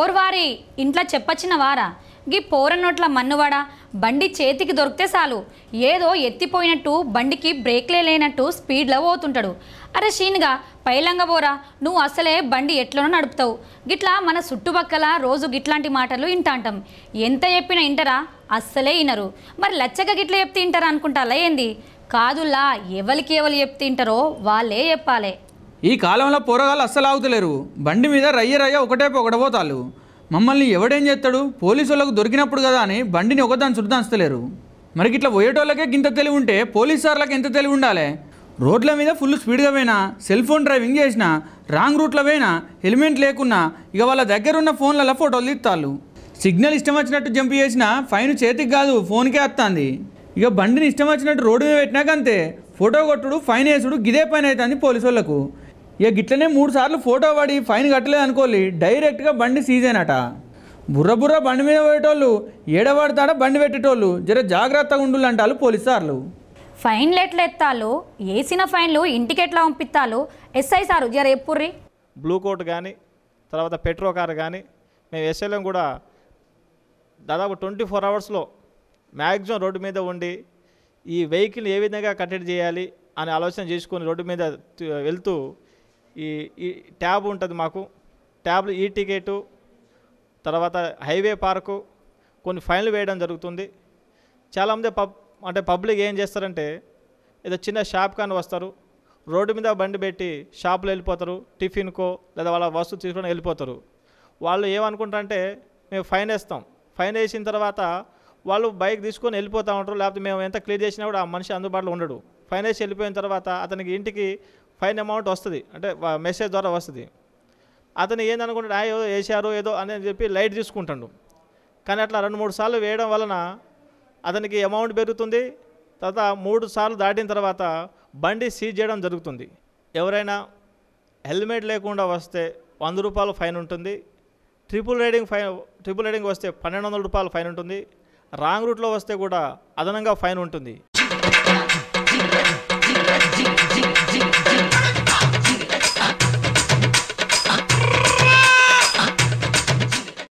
ఓర్వారి ఇంట్లో చెప్పచ్చిన వారా గీ నోట్ల మన్నువాడ బండి చేతికి దొరికితే చాలు ఏదో ఎత్తిపోయినట్టు బండికి బ్రేక్లే లేనట్టు స్పీడ్లో పోతుంటాడు అరే షీన్గా పైలంగా పోరా నువ్వు అసలే బండి ఎట్లనో నడుపుతావు గిట్లా మన చుట్టుపక్కల రోజు గిట్లాంటి మాటలు ఇంటాంటాం ఎంత చెప్పినా ఇంటరా అస్సలే వినరు మరి లచ్చగా గిట్ల చెప్తే ఇంటరా అనుకుంటాలా ఏంది కాదులా ఎవరికి ఎవరు చెప్తే ఇంటారో వాళ్ళే చెప్పాలి ఈ కాలంలో పోరగాళ్ళు అస్సలు ఆగుతలేరు బండి మీద రయ్య రయ్య ఒకటే పోతాలు మమ్మల్ని ఎవడేం చేస్తాడు పోలీసులకు దొరికినప్పుడు కదా అని బండిని ఒకదాని చుట్టదాంచలేరు మరి ఇట్లా పోయేటోళ్ళకే గింత తెలివి ఉంటే సార్లకు ఎంత తెలివి ఉండాలి రోడ్ల మీద ఫుల్ స్పీడ్గా పోయినా సెల్ ఫోన్ డ్రైవింగ్ చేసినా రాంగ్ రూట్లో పోయినా హెల్మెట్ లేకున్నా ఇక వాళ్ళ దగ్గర ఉన్న ఫోన్లలో ఫోటోలు తీస్తారు సిగ్నల్ ఇష్టం వచ్చినట్టు జంప్ చేసినా ఫైన్ చేతికి కాదు ఫోన్కే వస్తుంది ఇక బండిని ఇష్టం వచ్చినట్టు రోడ్డు మీద పెట్టినాకంతే ఫోటో కొట్టుడు ఫైన్ వేసుడు గిదే పైన అవుతుంది పోలీసు వాళ్ళకు ఇక గిట్లనే మూడు సార్లు ఫోటో పడి ఫైన్ కట్టలేదు అనుకోలే డైరెక్ట్గా బండి సీజన్ అట బుర్ర బుర్ర బండి మీద పోయేటోళ్ళు ఏడబడతాడ బండి పెట్టేటోళ్ళు జర జాగ్రత్తగా ఉండులు అంటారు సార్లు ఫైన్లు ఎట్లా ఎత్తాలు వేసిన ఫైన్లు ఇంటికి ఎట్లా పంపిస్తాలు ఎస్ఐ సారు జర ఎప్పుర్రి బ్లూ కోట్ కానీ తర్వాత పెట్రో కార్ కానీ మేము ఎస్ఐలం కూడా దాదాపు ట్వంటీ ఫోర్ అవర్స్లో మ్యాక్సిమం రోడ్డు మీద ఉండి ఈ వెహికల్ ఏ విధంగా కట్టడి చేయాలి అని ఆలోచన చేసుకొని రోడ్డు మీద వెళ్తూ ఈ ఈ ట్యాబ్ ఉంటుంది మాకు ట్యాబ్లు ఈ టికెటు తర్వాత హైవే పార్కు కొన్ని ఫైన్లు వేయడం జరుగుతుంది చాలామంది పబ్ అంటే పబ్లిక్ ఏం చేస్తారంటే ఏదో చిన్న షాప్ కానీ వస్తారు రోడ్డు మీద బండి పెట్టి షాపులో వెళ్ళిపోతారు టిఫిన్కో లేదా వాళ్ళ వస్తువు తీసుకొని వెళ్ళిపోతారు వాళ్ళు ఏమనుకుంటారంటే మేము ఫైన్ వేస్తాం ఫైన్ వేసిన తర్వాత వాళ్ళు బైక్ తీసుకొని వెళ్ళిపోతూ ఉంటారు లేకపోతే మేము ఎంత క్లియర్ చేసినా కూడా ఆ మనిషి అందుబాటులో ఉండడు ఫైన్ వేసి వెళ్ళిపోయిన తర్వాత అతనికి ఇంటికి ఫైన్ అమౌంట్ వస్తుంది అంటే మెసేజ్ ద్వారా వస్తుంది అతను ఏందనుకుంటాడు ఆ ఏదో వేశారు ఏదో అని చెప్పి లైట్ తీసుకుంటాడు కానీ అట్లా రెండు మూడు సార్లు వేయడం వలన అతనికి అమౌంట్ పెరుగుతుంది తర్వాత మూడు సార్లు దాటిన తర్వాత బండి సీజ్ చేయడం జరుగుతుంది ఎవరైనా హెల్మెట్ లేకుండా వస్తే వంద రూపాయలు ఫైన్ ఉంటుంది triple riding fine triple riding వస్తే పన్నెండు వందల రూపాయలు ఫైన్ ఉంటుంది రాంగ్ రూట్లో వస్తే కూడా అదనంగా ఫైన్ ఉంటుంది